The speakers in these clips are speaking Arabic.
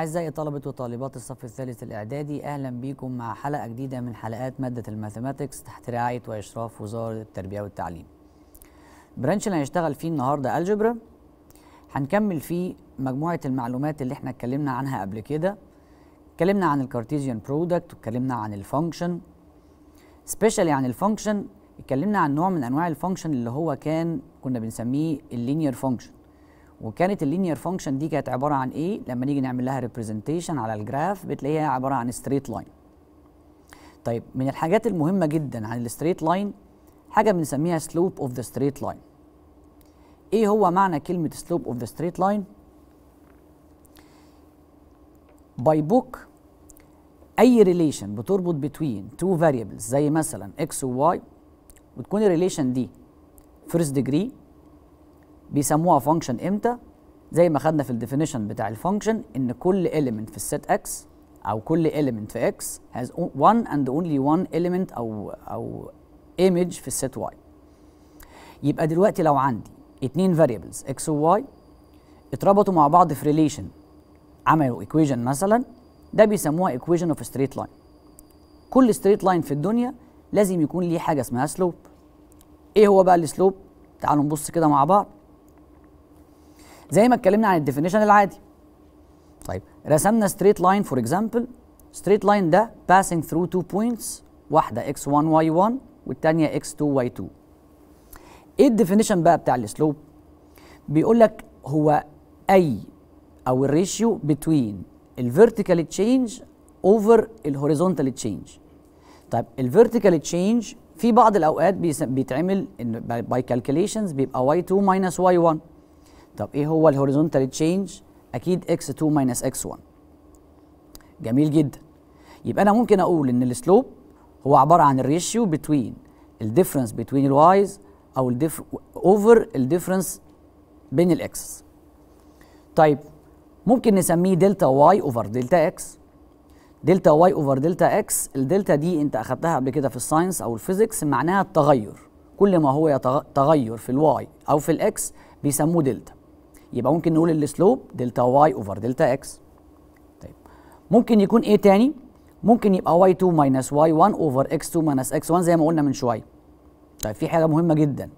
أعزائي طلبة وطالبات الصف الثالث الإعدادي أهلا بكم مع حلقة جديدة من حلقات مادة الماثيماتكس تحت رعاية وإشراف وزارة التربية والتعليم. برانش اللي هنشتغل فيه النهاردة ألجبرا هنكمل فيه مجموعة المعلومات اللي احنا اتكلمنا عنها قبل كده اتكلمنا عن الكارتيزيان برودكت واتكلمنا عن الفانكشن سبيشالي عن الفانكشن اتكلمنا عن نوع من أنواع الفانكشن اللي هو كان كنا بنسميه اللينير فانكشن وكانت اللينير فانكشن دي كانت عباره عن ايه لما نيجي نعمل لها ريبريزنتيشن على الجراف بتلاقيها عباره عن ستريت لاين طيب من الحاجات المهمه جدا عن الستريت لاين حاجه بنسميها سلوب اوف ذا ستريت لاين ايه هو معنى كلمه سلوب اوف ذا ستريت لاين باي بوك اي ريليشن بتربط بين تو فاريبلز زي مثلا اكس وواي وتكون الريليشن دي فيرست ديجري بيسموها فانكشن امتى زي ما خدنا في الديفينيشن بتاع الفانكشن ان كل اليمنت في السيت اكس او كل اليمنت في اكس هاز وان اند اونلي وان اليمنت او او ايمج في السيت واي يبقى دلوقتي لو عندي اتنين فاريبلز اكس وواي اتربطوا مع بعض في ريليشن عملوا ايكويشن مثلا ده بيسموها ايكويشن اوف ستريت لاين كل ستريت لاين في الدنيا لازم يكون ليه حاجه اسمها سلوب ايه هو بقى السلوب تعالوا نبص كده مع بعض زي ما اتكلمنا عن الديفينيشن العادي طيب رسمنا ستريت لاين فور اكزامبل ستريت لاين ده passing through two points واحده x1 y1 والثانيه x2 y2 ايه الديفينيشن بقى بتاع السلوب بيقول لك هو اي او الريشيو between الفيرتيكال تشينج اوفر الهوريزونتال تشينج طيب الفيرتيكال تشينج في بعض الاوقات بيتعمل باي كالكوليشنز بيبقى y2 ماينس y1 طب ايه هو الهوريزونتال تشينج اكيد اكس 2 ماينس اكس 1 جميل جدا يبقى انا ممكن اقول ان السلوب هو عباره عن الريشيو بتوين الديفرنس بتوين الوايز او اوفر الديفرنس بين الاكس طيب ممكن نسميه دلتا واي اوفر دلتا اكس دلتا واي اوفر دلتا اكس الدلتا دي انت اخدتها قبل كده في الساينس او الفيزيكس معناها التغير كل ما هو تغير في الواي او في الاكس بيسموه دلتا يبقى ممكن نقول السلوب دلتا واي اوفر دلتا اكس طيب ممكن يكون ايه تاني ممكن يبقى واي 2 ماينس واي 1 اوفر اكس 2 ماينس اكس 1 زي ما قلنا من شويه طيب في حاجه مهمه جدا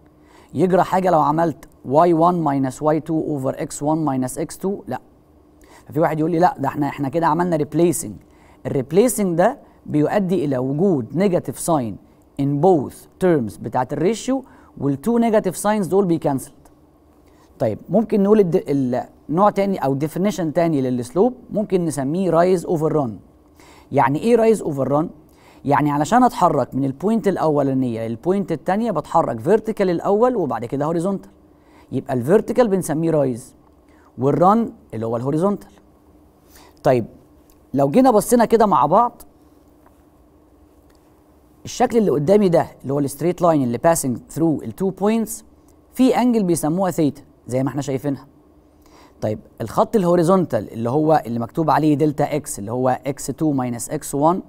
يجرى حاجه لو عملت واي 1 ماينس واي 2 اوفر اكس 1 ماينس اكس 2 لا ففي واحد يقول لي لا ده احنا احنا كده عملنا ريبليسنج الريبليسنج ده بيؤدي الى وجود نيجاتيف ساين ان بوث تيرمز بتاعت الريشيو والتو نيجاتيف ساينز دول بيكنسل طيب ممكن نقول نوع تاني او ديفينيشن تاني للسلوب ممكن نسميه رايز اوفر ران يعني ايه رايز اوفر ران يعني علشان اتحرك من البوينت الاولانيه للبوينت الثانيه بتحرك فيرتيكال الاول وبعد كده هوريزونتال يبقى الفيرتيكال بنسميه رايز والران اللي هو الهوريزونتال طيب لو جينا بصينا كده مع بعض الشكل اللي قدامي ده اللي هو الستريت لاين اللي باسنج ثرو التو بوينتس في انجل بيسموها ثيتا زي ما احنا شايفينها طيب الخط الهوريزونتال اللي هو اللي مكتوب عليه دلتا اكس اللي هو اكس 2 ماينس اكس 1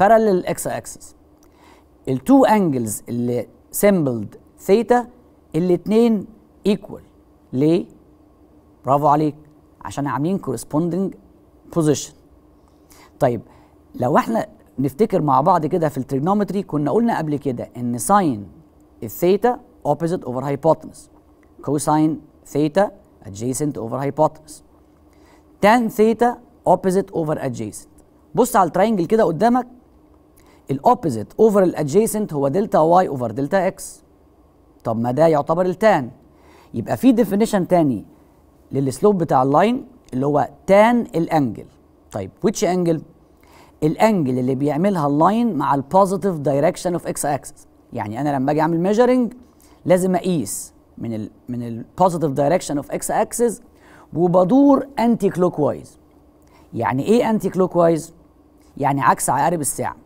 بارلل اكس اكسس التو انجلز اللي سيمبلد ثيتا الاثنين ايكوال ليه؟ برافو عليك عشان عاملين كورسبوندنج بوزيشن طيب لو احنا نفتكر مع بعض كده في التريجنومتري كنا قلنا قبل كده ان ساين الثيتا اوبوزيت اوفر هايبوتنس cosine theta adjacent over hypotenuse tan theta opposite over adjacent بص على الترينجل كده قدامك الاوبوزيت اوفر الادجيسنت هو دلتا واي اوفر دلتا اكس طب ما ده يعتبر التان يبقى في ديفينيشن تاني للسلوب بتاع اللاين اللي هو تان الانجل طيب ويتش انجل الانجل اللي بيعملها اللاين مع البوزيتيف دايركشن اوف اكس اكسس يعني انا لما اجي اعمل ميجرنج لازم اقيس من الـ من البوزيتيف دايركشن اوف اكس اكسس وبدور انتي كلوك وايز يعني ايه انتي كلوك وايز يعني عكس عقارب الساعه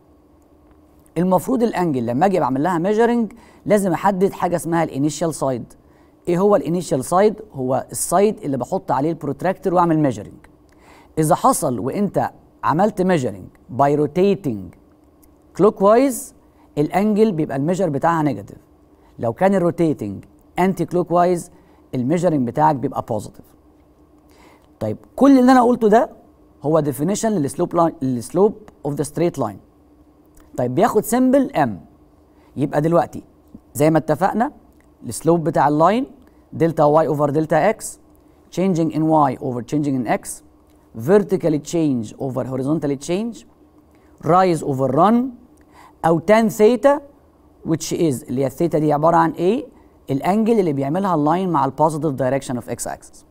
المفروض الانجل لما اجي بعمل لها ميجرنج لازم احدد حاجه اسمها الانيشال سايد ايه هو الانيشال سايد هو السايد اللي بحط عليه البروتراكتور واعمل ميجرنج اذا حصل وانت عملت ميجرنج باي روتيتنج كلوك وايز الانجل بيبقى الميجر بتاعها نيجاتيف لو كان الروتيتنج انتي كلوك وايز الميجرنج بتاعك بيبقى بوزيتيف طيب كل اللي انا قلته ده هو ديفينيشن للسلوب لاين للسلوب اوف ذا ستريت لاين طيب بياخد سيمبل ام يبقى دلوقتي زي ما اتفقنا السلوب بتاع اللاين دلتا واي اوفر دلتا اكس changing in y over changing in x vertically change over horizontally change rise over run او tan theta which is اللي هي الثيتا دي عباره عن ايه الانجل اللي بيعملها اللاين مع البوزيتيف دايركشن اوف اكس اكسس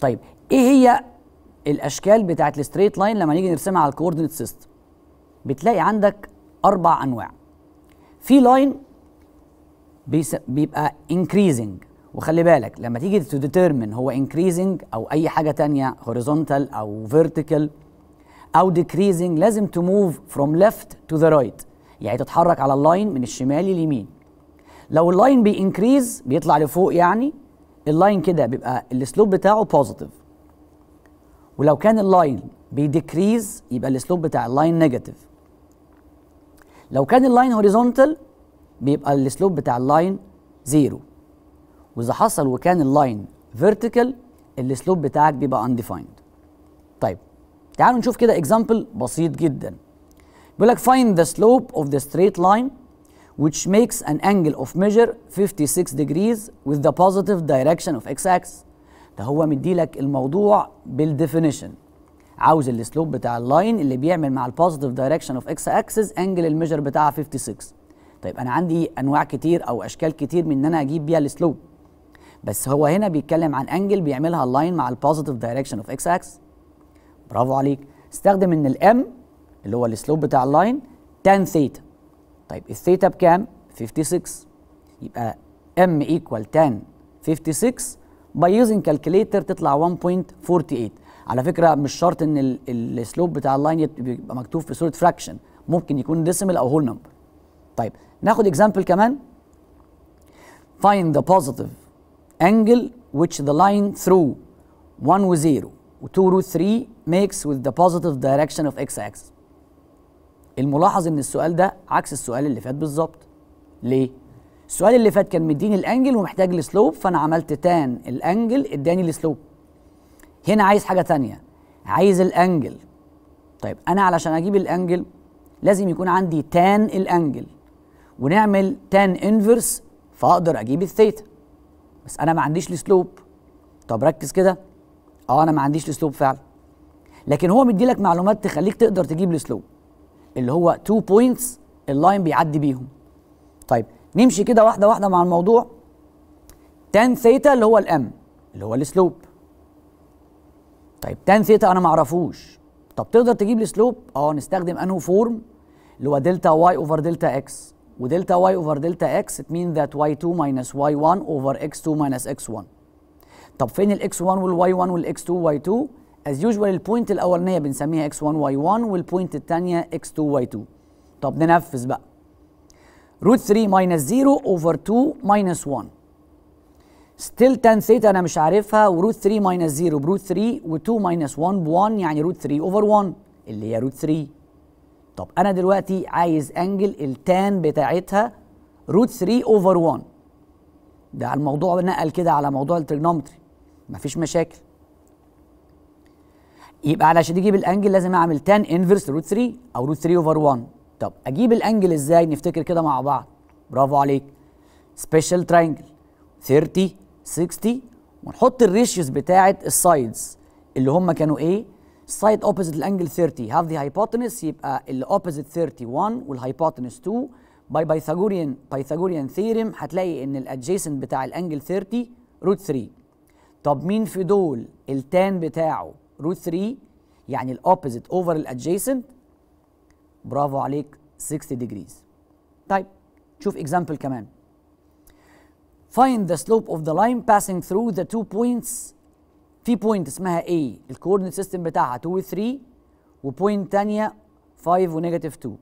طيب ايه هي الاشكال بتاعت الستريت لاين لما نيجي نرسمها على الكوردينيت سيستم بتلاقي عندك اربع انواع في لاين بيبقى انكريزنج وخلي بالك لما تيجي تو ديتيرمن هو انكريزنج او اي حاجه ثانيه هوريزونتال او فيرتيكال او ديكريزنج لازم موف فروم ليفت تو ذا رايت يعني تتحرك على اللاين من الشمال لليمين لو اللاين بينكريز بيطلع لفوق يعني اللاين كده بيبقى السلوب بتاعه بوزيتيف ولو كان اللاين بيديكريز يبقى السلوب بتاع اللاين نيجاتيف لو كان اللاين هوريزونتال بيبقى السلوب بتاع اللاين زيرو واذا حصل وكان اللاين فيرتيكال السلوب بتاعك بيبقى انديفايند طيب تعالوا نشوف كده اكزامبل بسيط جدا بيقول لك فايند ذا سلوب اوف ذا ستريت لاين which makes an angle of measure 56 degrees with the positive direction of x axis ده هو مديلك الموضوع بالديفينيشن عاوز السلوب بتاع اللاين اللي بيعمل مع البوزيتيف دايركشن اوف اكس اكسس انجل الميجر بتاعها 56 طيب انا عندي انواع كتير او اشكال كتير من ان انا اجيب بيها السلوب بس هو هنا بيتكلم عن انجل بيعملها اللاين مع البوزيتيف دايركشن اوف اكس اكس برافو عليك استخدم ان الام اللي هو السلوب بتاع اللاين 10 ثيتا طيب الثيتا بكام 56 يبقى ام ايكوال تان 56 باي يوزنج كالكليتر تطلع 1.48 على فكره مش شرط ان السلوب بتاع اللاين يبقى مكتوب في صوره فراكشن ممكن يكون ديسيمال او هول نمبر طيب ناخد اكزامبل كمان find the positive angle which the line through 1 و 0 و 2 و 3 makes with the positive direction of x axis الملاحظ ان السؤال ده عكس السؤال اللي فات بالظبط ليه السؤال اللي فات كان مديني الانجل ومحتاج السلوب فانا عملت تان الانجل اداني السلوب هنا عايز حاجه تانية عايز الانجل طيب انا علشان اجيب الانجل لازم يكون عندي تان الانجل ونعمل تان انفرس فاقدر اجيب الثيتا بس انا ما عنديش السلوب طب ركز كده اه انا ما عنديش السلوب فعلا لكن هو مديلك معلومات تخليك تقدر تجيب السلوب اللي هو تو بوينتس اللاين بيعدي بيهم طيب نمشي كده واحده واحده مع الموضوع تان ثيتا اللي هو الام اللي هو السلوب طيب تان ثيتا انا ما اعرفوش طب تقدر تجيب سلوب اه نستخدم انه فورم اللي هو دلتا واي اوفر دلتا اكس ودلتا واي اوفر دلتا اكس ات مين ذات واي 2 ماينس واي 1 اوفر اكس 2 ماينس اكس 1 طب فين الاكس1 والواي1 والاكس2 واي2 از يوجوال البوينت الاولانيه بنسميها x1 y1 والبوينت الثانيه x2 y2 طب ننفذ بقى روت 3 ماينس 0 اوفر 2 ماينس 1 ستيل تان ثيتا انا مش عارفها وروت 3 ماينس 0 بروت 3 و2 ماينس 1 ب 1 يعني روت 3 اوفر 1 اللي هي روت 3 طب انا دلوقتي عايز انجل التان بتاعتها روت 3 اوفر 1 ده الموضوع نقل كده على موضوع الترجنومتري مفيش مشاكل يبقى علشان اجيب الانجل لازم اعمل تان انفرس روت 3 او روت 3 اوفر 1 طب اجيب الانجل ازاي نفتكر كده مع بعض برافو عليك سبيشال ترينجل 30 60 ونحط الريشيوز بتاعه السايدز اللي هم كانوا ايه سايد اوبوزيت الانجل 30 هاف ذا هايبوتنس يبقى اللي اوبوزيت 31 والهايبوتنس 2 باي بايثاغوريان بايثاغوريان ثيرم هتلاقي ان الادجيسنت بتاع الانجل 30 روت 3 طب مين في دول التان بتاعه روت 3 يعني الاوبوزيت اوفر الادجيسنت برافو عليك 60 ديجريز طيب شوف اكزامبل كمان find the slope of the line passing through the two points في بوينت اسمها A الكوردينيت سيستم بتاعها 2 و 3 وبوينت تانية 5 ونيجاتيف 2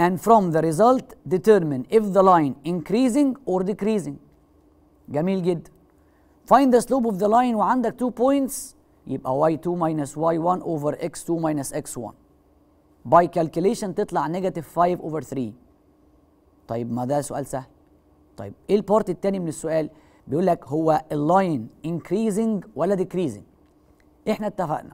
and from the result determine if the line increasing or decreasing جميل جدا find the slope of the line وعندك 2 points يبقى y2 minus y1 over x2 minus x1 by calculation تطلع negative 5 over 3 طيب ما ده سؤال سهل طيب ايه البارت التاني من السؤال بيقول لك هو اللاين increasing ولا decreasing احنا اتفقنا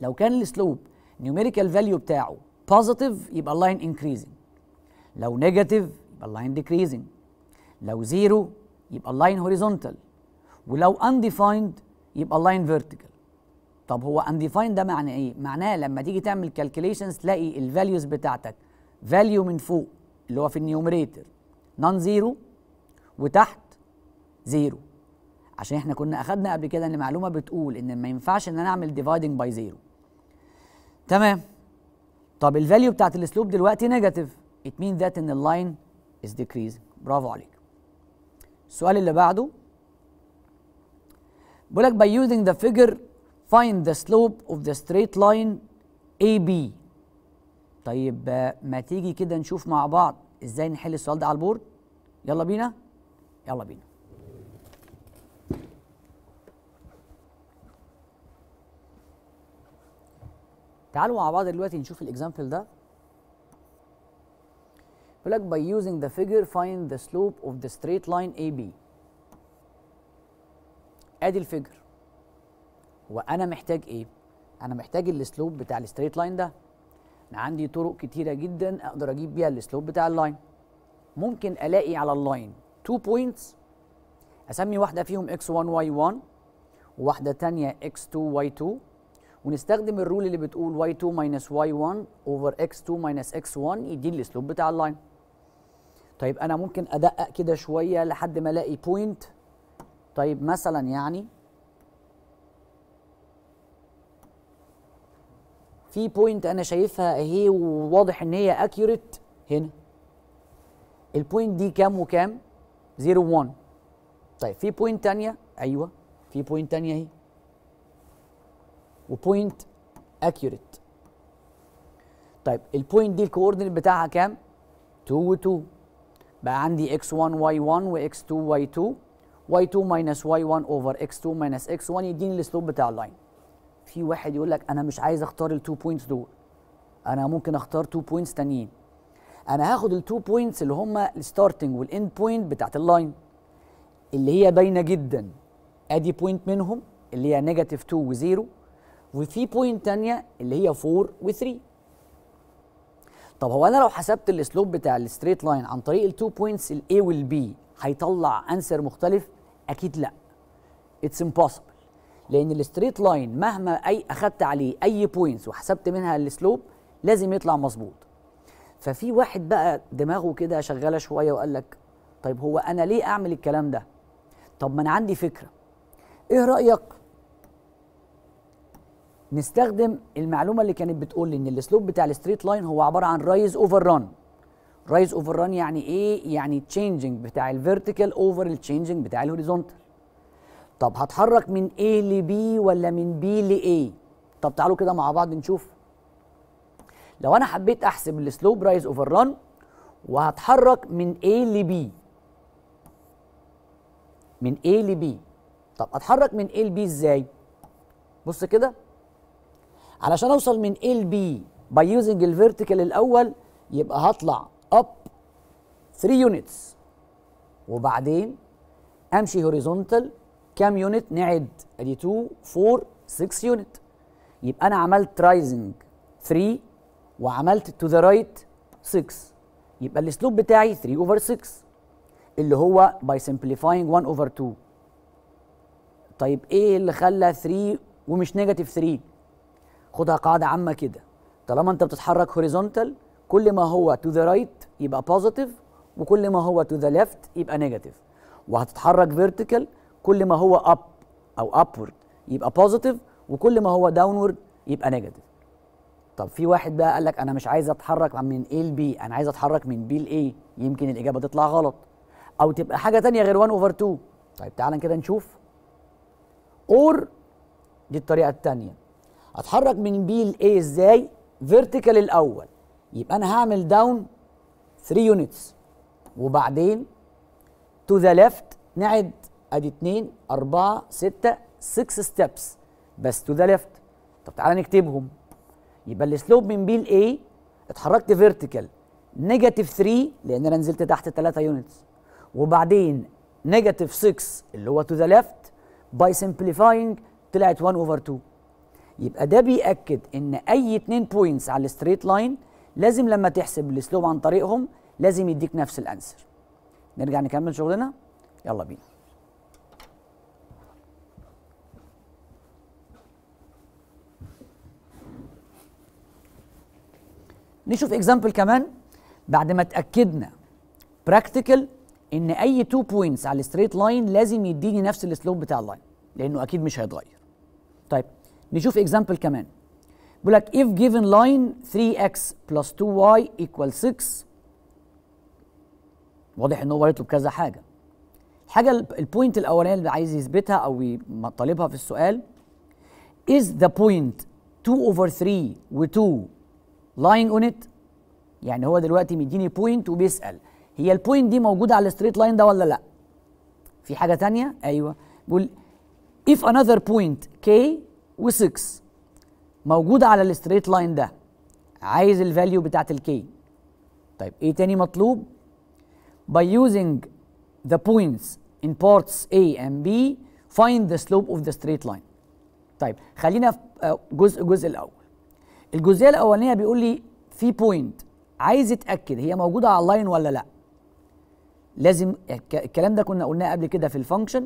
لو كان السلوب numerical value بتاعه positive يبقى اللاين increasing لو نيجاتيف يبقى اللاين ديكريزنج لو زيرو يبقى اللاين هوريزونتال ولو انديفايند يبقى اللاين فيرتيكال طب هو انديفاين ده معنى ايه معناه لما تيجي تعمل كالكوليشنز تلاقي الفاليوز بتاعتك فاليو من فوق اللي هو في النيوميريتور نون زيرو وتحت زيرو عشان احنا كنا اخدنا قبل كده ان معلومه بتقول ان ما ينفعش ان انا اعمل ديفايدنج باي زيرو تمام طب الفاليو بتاعت السلوب دلوقتي نيجاتيف ات مين ذات ان اللاين از ديكريز برافو عليك السؤال اللي بعده بيقول لك by using the figure find the slope of the straight line AB طيب ما تيجي كده نشوف مع بعض ازاي نحل السؤال ده على البورد يلا بينا يلا بينا تعالوا مع بعض دلوقتي نشوف الاكزامبل ده بيقول لك by using the figure find the slope of the straight line AB ادي الفجر وانا محتاج ايه انا محتاج السلوب بتاع الستريت لاين ده انا عندي طرق كتيره جدا اقدر اجيب بيها السلوب بتاع اللاين ممكن الاقي على اللاين تو بوينتس اسمي واحده فيهم x1 y1 وواحده تانية x2 y2 ونستخدم الرول اللي بتقول y2 minus y1 over x2 minus x1 يديني الاسلوب بتاع اللاين طيب انا ممكن ادقق كده شويه لحد ما الاقي بوينت طيب مثلا يعني في بوينت انا شايفها اهي وواضح ان هي اكيوريت هنا البوينت دي كام وكام 0 1 طيب في بوينت تانية ايوه في بوينت تانية اهي وبوينت اكيوريت طيب البوينت دي الكوردينيت بتاعها كام 2 و 2 بقى عندي x1 y1 و x 2 y2 y2 minus y1 over x2 minus x1 يديني السلوب بتاع اللاين في واحد يقول لك انا مش عايز اختار ال2 بوينتس دول انا ممكن اختار 2 بوينتس تانيين انا هاخد ال2 بوينتس اللي هم الستارتنج والاند بوينت بتاعت اللاين اللي هي باينه جدا ادي بوينت منهم اللي هي نيجاتيف 2 و0 وفي بوينت تانية اللي هي 4 و3 طب هو انا لو حسبت السلوب بتاع الستريت لاين عن طريق التو بوينتس الاي والبي هيطلع انسر مختلف اكيد لا اتس امبوسيبل لان الستريت لاين مهما اي اخدت عليه اي بوينتس وحسبت منها السلوب لازم يطلع مظبوط ففي واحد بقى دماغه كده شغاله شويه وقال لك طيب هو انا ليه اعمل الكلام ده طب ما انا عندي فكره ايه رايك نستخدم المعلومه اللي كانت بتقول لي ان السلوب بتاع الستريت لاين هو عباره عن رايز اوفر ران رايز اوفر ران يعني ايه يعني تشينجنج بتاع الفيرتيكال اوفر التشينجنج بتاع الهوريزونتال طب هتحرك من A ل B ولا من B ل A طب تعالوا كده مع بعض نشوف لو انا حبيت احسب السلوب رايز اوفر ران وهتحرك من A ل B من A ل B طب اتحرك من A ل B ازاي بص كده علشان اوصل من A ل B باي يوزنج الفيرتيكال الاول يبقى هطلع 3 يونتس وبعدين امشي هوريزونتال كام يونت نعد ادي 2 4 6 يونت يبقى انا عملت رايزنج 3 وعملت تو ذا رايت 6 يبقى الاسلوب بتاعي 3 اوفر 6 اللي هو باي سمبليفاينج 1 اوفر 2 طيب ايه اللي خلى 3 ومش نيجاتيف 3 خدها قاعده عامه كده طالما انت بتتحرك هوريزونتال كل ما هو تو ذا رايت يبقى بوزيتيف وكل ما هو تو ذا ليفت يبقى نيجاتيف وهتتحرك فيرتيكال كل ما هو اب او ابورد يبقى بوزيتيف وكل ما هو داونورد يبقى نيجاتيف طب في واحد بقى قال لك انا مش عايز اتحرك من A لبي انا عايز اتحرك من B لاي يمكن الاجابه تطلع غلط او تبقى حاجه ثانيه غير 1 اوفر 2 طيب تعالى كده نشوف اور دي الطريقه الثانيه اتحرك من B لاي ازاي فيرتيكال الاول يبقى انا هعمل داون 3 يونتس وبعدين تو ذا ليفت نعد ادي 2 4 6 6 ستيبس بس تو ذا ليفت طب تعالى نكتبهم يبقى السلوب من بي لاي اتحركت فيرتيكال نيجاتيف 3 لان انا نزلت تحت 3 يونتس وبعدين نيجاتيف 6 اللي هو تو ذا ليفت باي سمبليفاينج طلعت 1 اوفر 2 يبقى ده بيأكد ان اي 2 بوينتس على الستريت لاين لازم لما تحسب السلوب عن طريقهم لازم يديك نفس الانسر نرجع نكمل شغلنا يلا بينا نشوف اكزامبل كمان بعد ما اتاكدنا براكتيكال ان اي تو بوينتس على الستريت لاين لازم يديني نفس السلوب بتاع اللاين لانه اكيد مش هيتغير طيب نشوف اكزامبل كمان بيقول لك if given line 3x plus 2y equals 6 واضح ان هو يطلب كذا حاجه الحاجه البوينت الاولانيه اللي عايز يثبتها او طالبها في السؤال is the point 2 over 3 و 2 lying on it يعني هو دلوقتي مديني بوينت وبيسال هي البوينت دي موجوده على الستريت لاين ده ولا لا في حاجه تانية ايوه بيقول if another point k و 6 موجوده على الستريت لاين ده عايز الفاليو بتاعت الكي طيب ايه تاني مطلوب by using the points in parts A and B find the slope of the straight line طيب خلينا في آه، جزء جزء الاول الجزئيه الاولانيه بيقول لي في بوينت عايز اتاكد هي موجوده على اللاين ولا لا لازم الكلام ده كنا قلناه قبل كده في الفانكشن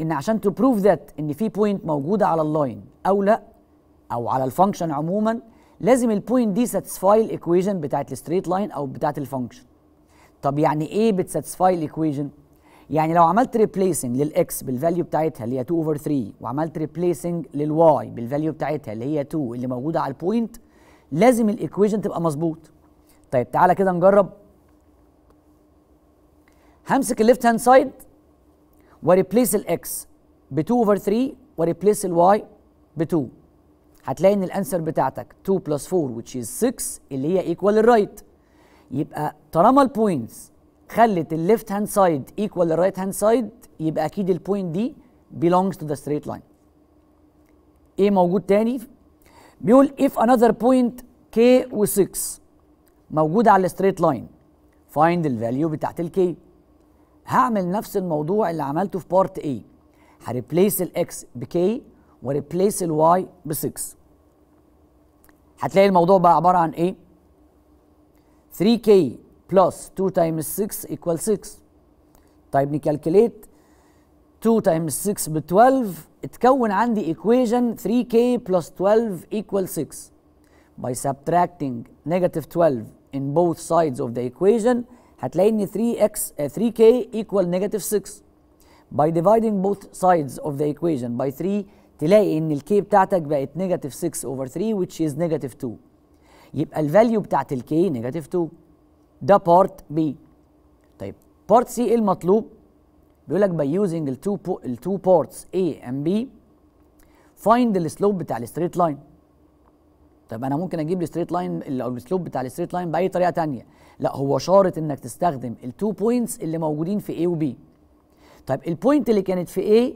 ان عشان تبروف ذات ان في بوينت موجوده على اللاين او لا او على الفانكشن عموما لازم البوينت دي ساتسفاي الايكويشن بتاعت الستريت لاين او بتاعت الفانكشن طب يعني ايه بتساتسفاي الايكويجن يعني لو عملت ريبليسنج للاكس بالفاليو بتاعتها اللي هي 2 اوفر 3 وعملت ريبليسنج للواي بالفاليو بتاعتها اللي هي 2 اللي موجوده على البوينت لازم الايكويجن تبقى مظبوط طيب تعالى كده نجرب همسك الليفت هاند سايد وريبليس الاكس ب 2 اوفر 3 وريبليس الواي ب 2 هتلاقي ان الانسر بتاعتك 2 بلس 4 which is 6 اللي هي ايكوال الرايت يبقى طالما البوينتس خلت الليفت هاند سايد ايكوال للرايت هاند سايد يبقى اكيد البوينت دي belongs to the straight line ايه موجود تاني بيقول if another point k و 6 موجود على الستريت لاين find الفاليو بتاعت الكي هعمل نفس الموضوع اللي عملته في بارت A هريبليس الاكس بكي وريبليس الواي ب 6 هتلاقي الموضوع بقى عباره عن ايه 3k plus 2 times 6 equals 6 طيب نكالكليت 2 times 6 ب 12 اتكون عندي equation 3k plus 12 equals 6 by subtracting negative 12 in both sides of the equation هتلاقي 3x uh, 3k equal negative 6 by dividing both sides of the equation by 3 تلاقي ان الكي بتاعتك بقت negative 6 over 3 which is negative 2 يبقى الفاليو بتاعت الكي نيجاتيف 2 ده بارت بي طيب بارت سي ايه المطلوب بيقول لك باي يوزنج التو التو بارتس اي ام بي فايند السلوب بتاع الستريت لاين طب انا ممكن اجيب الستريت لاين او السلوب بتاع الستريت لاين باي طريقه ثانيه لا هو شارط انك تستخدم التو بوينتس اللي موجودين في A وB طيب البوينت اللي كانت في A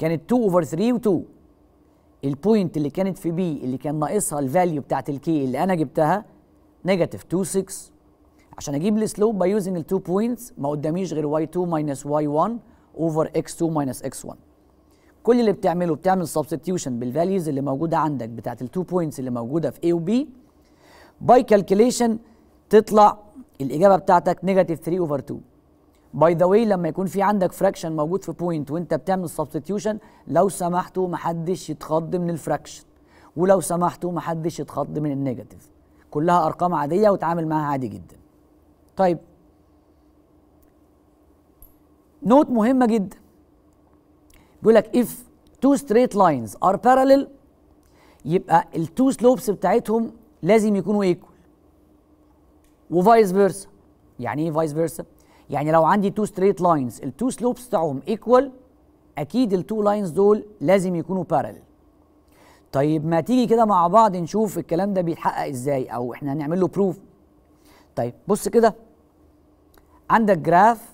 كانت 2 اوفر 3 و2 البوينت اللي كانت في بي اللي كان ناقصها الفاليو بتاعت الكي اللي انا جبتها نيجاتيف 26 عشان اجيب السلوب باي يوزنج ال2 بوينتس ما قداميش غير y2 ماينس y1 اوفر x2 ماينس x1 كل اللي بتعمله بتعمل سبستيوشن بالفاليوز اللي موجوده عندك بتاعت ال2 بوينتس اللي موجوده في a وبي باي كالكوليشن تطلع الاجابه بتاعتك نيجاتيف 3 اوفر 2 باي ذا واي لما يكون في عندك فراكشن موجود في بوينت وانت بتعمل سبستيوشن لو سمحتوا محدش يتخض من الفراكشن ولو سمحتوا محدش يتخض من النيجاتيف كلها ارقام عاديه وتعامل معاها عادي جدا طيب نوت مهمه جدا بيقول لك اف تو ستريت لاينز ار باراليل يبقى التو سلوبس بتاعتهم لازم يكونوا ايكوال وفايس فيرسا يعني ايه فايس فيرسا يعني لو عندي تو ستريت لاينز التو سلوبس بتاعهم ايكوال اكيد التو لاينز دول لازم يكونوا بارلل طيب ما تيجي كده مع بعض نشوف الكلام ده بيتحقق ازاي او احنا هنعمل له بروف طيب بص كده عندك جراف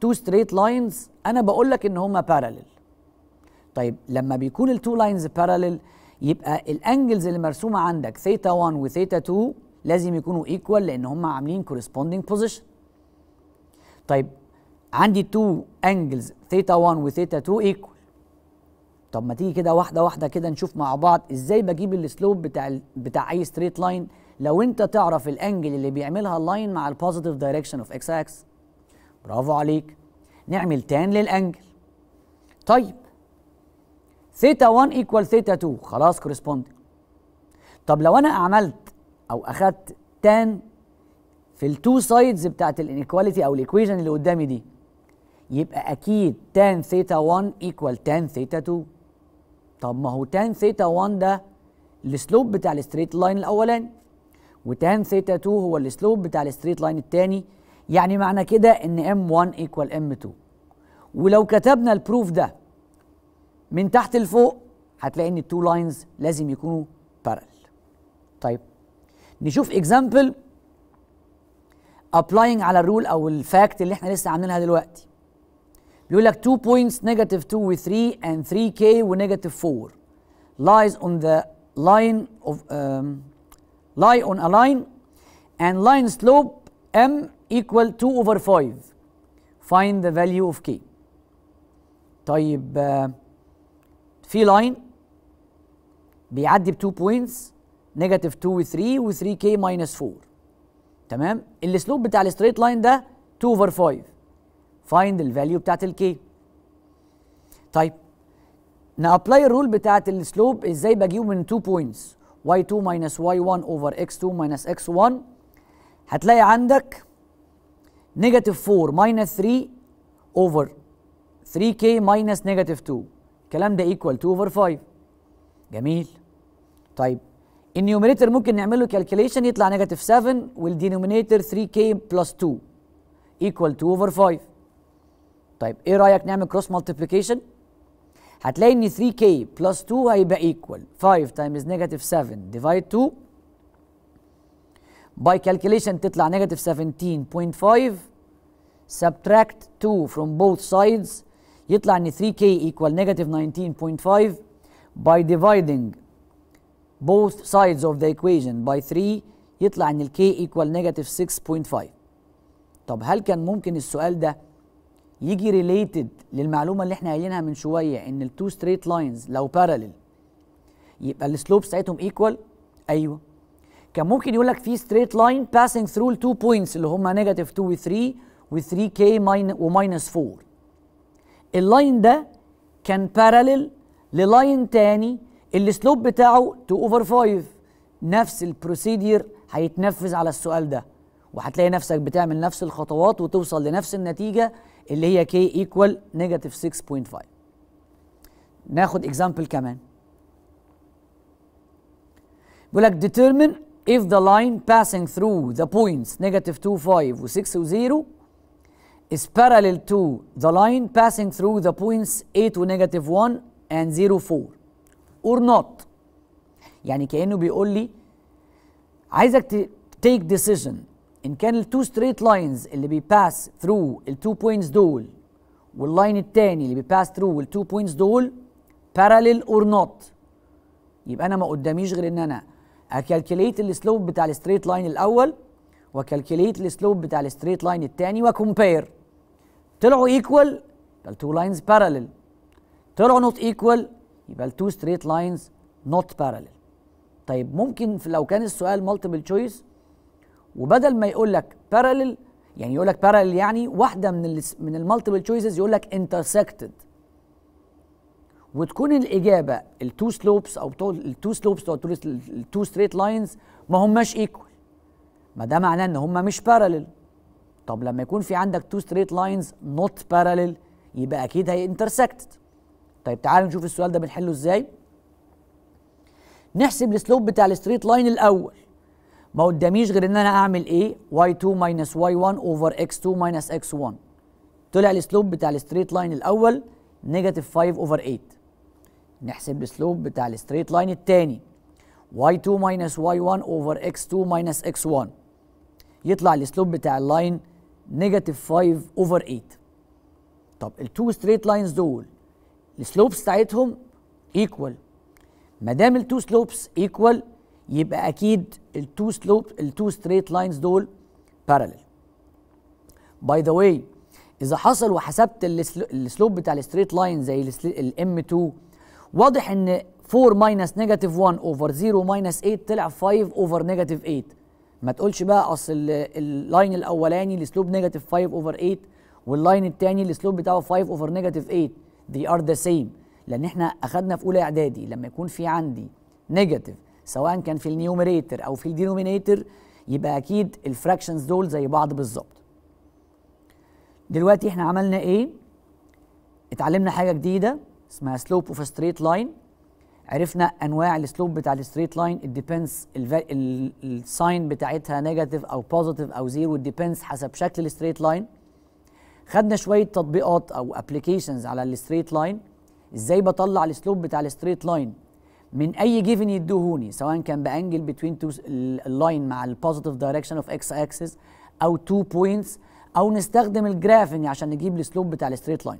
تو ستريت لاينز انا بقول لك ان هما بارلل طيب لما بيكون التو لاينز بارلل يبقى الانجلز اللي مرسومه عندك ثيتا 1 وثيتا 2 لازم يكونوا ايكوال لان هما عاملين كورسبوندينج بوزيشن طيب عندي تو انجلز ثيتا 1 وثيتا 2 ايكوال طب ما تيجي كده واحده واحده كده نشوف مع بعض ازاي بجيب السلوب بتاع بتاع اي ستريت لاين لو انت تعرف الانجل اللي بيعملها اللاين مع البوزيتيف دايركشن اوف اكس اكس برافو عليك نعمل تان للانجل طيب ثيتا 1 ايكوال ثيتا 2 خلاص كورسبوندنج طب لو انا عملت او اخدت تان في التو سايدز بتاعت الانيكواليتي او الايكويجن اللي قدامي دي يبقى اكيد tan ثيتا 1 ايكوال tan ثيتا 2 طب ما هو tan ثيتا 1 ده السلوب بتاع الستريت لاين الاولاني وتان ثيتا 2 هو السلوب بتاع الستريت لاين الثاني يعني معنى كده ان ام 1 ايكوال ام 2 ولو كتبنا البروف ده من تحت لفوق هتلاقي ان التو لاينز لازم يكونوا بارل طيب نشوف اكزامبل ابلاينج على الرول او الفاكت اللي احنا لسه عاملينها دلوقتي بيقول لك 2 points negative 2 و 3 and 3k و negative 4 lies on the line of um, lie on a line and line slope m equal 2 over 5 find the value of k طيب في لاين بيعدي ب 2 بوينتس نيجاتيف 2 و 3 و 3 كي ماينس 4 تمام السلوب بتاع الستريت لاين ده 2 اوفر 5 فايند الفاليو بتاعت الكي طيب نابلاي الرول بتاعت السلوب ازاي بجيبه من 2 بوينتس y2 minus y1 over x2 minus x1 هتلاقي عندك negative 4 minus 3 over 3k minus negative 2 الكلام ده equal 2 over 5 جميل طيب In numerator ممكن نعمل له calculation يطلع negative 7 denominator, 3k plus 2 equal to over 5 Type ايه رايك نعمل cross multiplication هتلاقي ان 3k plus 2 هيبقى equal 5 times negative 7 divide 2 by calculation تطلع negative 17.5 subtract 2 from both sides يطلع 3k equal negative 19.5 by dividing both sides of the equation by 3 يطلع ان ال k equal negative 6.5 طب هل كان ممكن السؤال ده يجي ريليتد للمعلومه اللي احنا قايلينها من شويه ان ال two straight lines لو parallel يبقى السلوب بتاعتهم ايكوال ايوه كان ممكن يقول لك في line passing through ثرو two points اللي هم negative 2 و 3 و 3 k و minus 4 اللاين ده كان parallel للاين تاني السلوب بتاعه 2 اوفر 5 نفس البروسيدير هيتنفذ على السؤال ده وهتلاقي نفسك بتعمل نفس الخطوات وتوصل لنفس النتيجه اللي هي k ايكوال نيجاتيف 6.5 ناخد اكزامبل كمان بيقول لك determine if the line passing through the points negative 2 5 و 6 و 0 is parallel to the line passing through the points 8 و negative 1 and 0 4 اور نوت يعني كانه بيقول لي عايزك تيك ديسيجن ان كان التو ستريت لاينز اللي بيباس ثرو التو بوينتس دول واللاين التاني اللي بيباس ثرو التو بوينتس دول باراليل اور نوت يبقى انا ما قداميش غير ان انا اكالكليت السلوب بتاع الستريت لاين الاول وكالكليت السلوب بتاع الستريت لاين الثاني وكومبير طلعوا ايكوال التو لاينز باراليل طلعوا نوت ايكوال يبقى التو ستريت لاينز نوت بارلل طيب ممكن لو كان السؤال مالتيبل تشويس وبدل ما يقول لك بارلل يعني يقول لك بارلل يعني واحده من من المالتيبل تشويسز يقول لك انترسكتد وتكون الاجابه التو سلوبس او التو سلوبس التو ستريت لاينز ما هماش ايكوال ما ده معناه ان هما مش بارلل طب لما يكون في عندك تو ستريت لاينز نوت بارلل يبقى اكيد هي انترسكتد طيب تعالوا نشوف السؤال ده بنحله ازاي نحسب السلوب بتاع الستريت لاين الاول ما قداميش غير ان انا اعمل ايه y2 minus y1 over x2 minus x1 طلع السلوب بتاع الستريت لاين الاول نيجاتيف 5 over 8 نحسب السلوب بتاع الستريت لاين الثاني y2 minus y1 over x2 minus x1 يطلع السلوب بتاع اللاين نيجاتيف 5 over 8 طب التو ستريت لاينز دول السلوبس بتاعتهم ايكوال ما دام التو سلوبس ايكوال يبقى اكيد التو سلوب التو ستريت لاينز دول بارلل باي ذا واي اذا حصل وحسبت السلوب بتاع الستريت لاين زي الام 2 واضح ان 4 ماينس نيجاتيف 1 اوفر 0 ماينس 8 طلع 5 اوفر نيجاتيف 8 ما تقولش بقى اصل اللاين الاولاني السلوب نيجاتيف 5 اوفر 8 واللاين الثاني السلوب بتاعه 5 اوفر نيجاتيف 8 they are the same لان احنا اخذنا في اولى اعدادي لما يكون في عندي نيجاتيف سواء كان في النيوميريتر او في الدينومينيتر يبقى اكيد الفراكشنز دول زي بعض بالظبط دلوقتي احنا عملنا ايه اتعلمنا حاجه جديده اسمها سلوب اوف ستريت لاين عرفنا انواع السلوب بتاع الستريت لاين الديبندز الساين بتاعتها نيجاتيف او بوزيتيف او زيرو الديبندز حسب شكل الستريت لاين خدنا شويه تطبيقات او ابلكيشنز على الستريت لاين ازاي بطلع السلوب بتاع الستريت لاين من اي جيفن يدوهوني سواء كان بانجل بتوين تو اللاين مع البوزيتيف دايركشن اوف اكس اكسس او تو بوينتس او نستخدم الجرافنج يعني عشان نجيب السلوب بتاع الستريت لاين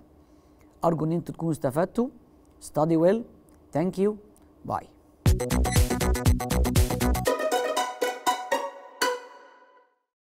ارجو ان انتوا تكونوا استفدتوا يو باي thank you باي